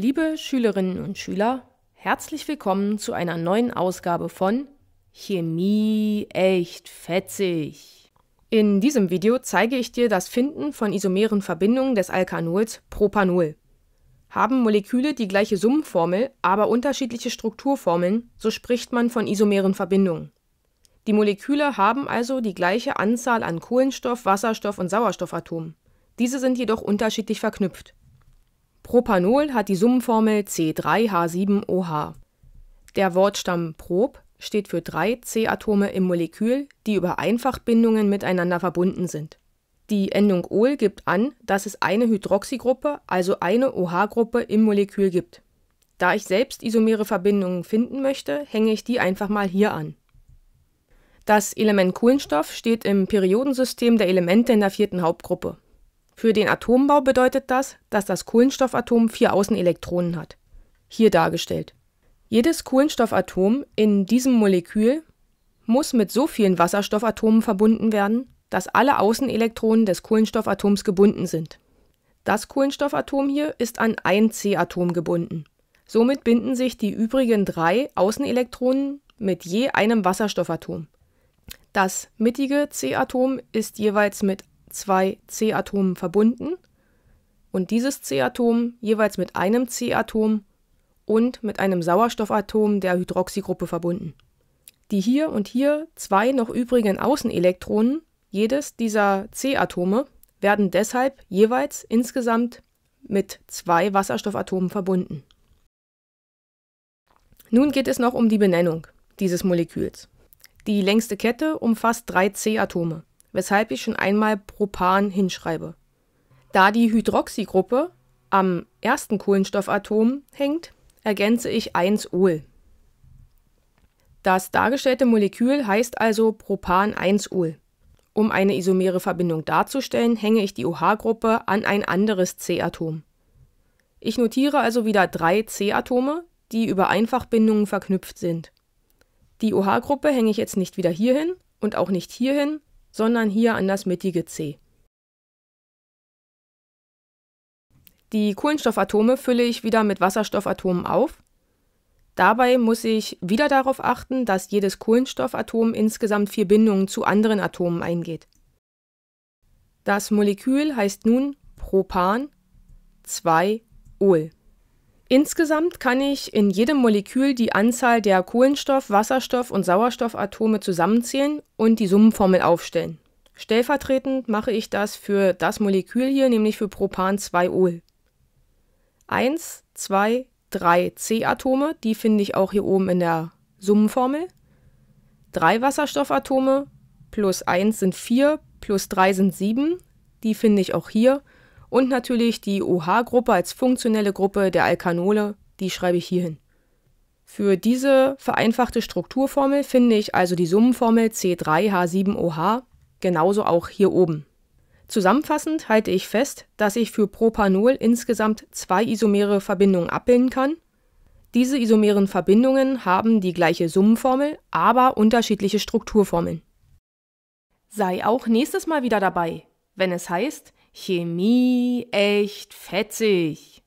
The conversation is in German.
Liebe Schülerinnen und Schüler, herzlich willkommen zu einer neuen Ausgabe von Chemie echt fetzig. In diesem Video zeige ich dir das Finden von isomeren Verbindungen des Alkanols Propanol. Haben Moleküle die gleiche Summenformel, aber unterschiedliche Strukturformeln, so spricht man von isomeren Verbindungen. Die Moleküle haben also die gleiche Anzahl an Kohlenstoff, Wasserstoff und Sauerstoffatomen. Diese sind jedoch unterschiedlich verknüpft. Propanol hat die Summenformel C3H7OH. Der Wortstamm prop steht für drei C-Atome im Molekül, die über Einfachbindungen miteinander verbunden sind. Die Endung -ol gibt an, dass es eine Hydroxygruppe, also eine OH-Gruppe im Molekül gibt. Da ich selbst isomere Verbindungen finden möchte, hänge ich die einfach mal hier an. Das Element Kohlenstoff steht im Periodensystem der Elemente in der vierten Hauptgruppe. Für den Atombau bedeutet das, dass das Kohlenstoffatom vier Außenelektronen hat. Hier dargestellt. Jedes Kohlenstoffatom in diesem Molekül muss mit so vielen Wasserstoffatomen verbunden werden, dass alle Außenelektronen des Kohlenstoffatoms gebunden sind. Das Kohlenstoffatom hier ist an ein C-Atom gebunden. Somit binden sich die übrigen drei Außenelektronen mit je einem Wasserstoffatom. Das mittige C-Atom ist jeweils mit zwei C-Atomen verbunden und dieses C-Atom jeweils mit einem C-Atom und mit einem Sauerstoffatom der Hydroxygruppe verbunden. Die hier und hier zwei noch übrigen Außenelektronen jedes dieser C-Atome werden deshalb jeweils insgesamt mit zwei Wasserstoffatomen verbunden. Nun geht es noch um die Benennung dieses Moleküls. Die längste Kette umfasst drei C-Atome weshalb ich schon einmal Propan hinschreibe. Da die Hydroxygruppe am ersten Kohlenstoffatom hängt, ergänze ich 1-Ol. Das dargestellte Molekül heißt also Propan-1-Ol. Um eine isomere Verbindung darzustellen, hänge ich die OH-Gruppe an ein anderes C-Atom. Ich notiere also wieder drei C-Atome, die über Einfachbindungen verknüpft sind. Die OH-Gruppe hänge ich jetzt nicht wieder hierhin und auch nicht hierhin, sondern hier an das mittige C. Die Kohlenstoffatome fülle ich wieder mit Wasserstoffatomen auf. Dabei muss ich wieder darauf achten, dass jedes Kohlenstoffatom insgesamt vier Bindungen zu anderen Atomen eingeht. Das Molekül heißt nun Propan 2-Ol. Insgesamt kann ich in jedem Molekül die Anzahl der Kohlenstoff-, Wasserstoff- und Sauerstoffatome zusammenzählen und die Summenformel aufstellen. Stellvertretend mache ich das für das Molekül hier, nämlich für Propan-2-Ol. 1, 2, 3 C-Atome, die finde ich auch hier oben in der Summenformel. 3 Wasserstoffatome plus 1 sind 4, plus 3 sind 7, die finde ich auch hier. Und natürlich die OH-Gruppe als funktionelle Gruppe der Alkanole, die schreibe ich hier hin. Für diese vereinfachte Strukturformel finde ich also die Summenformel C3H7OH, genauso auch hier oben. Zusammenfassend halte ich fest, dass ich für Propanol insgesamt zwei isomere Verbindungen abbilden kann. Diese isomeren Verbindungen haben die gleiche Summenformel, aber unterschiedliche Strukturformeln. Sei auch nächstes Mal wieder dabei, wenn es heißt Chemie echt fetzig.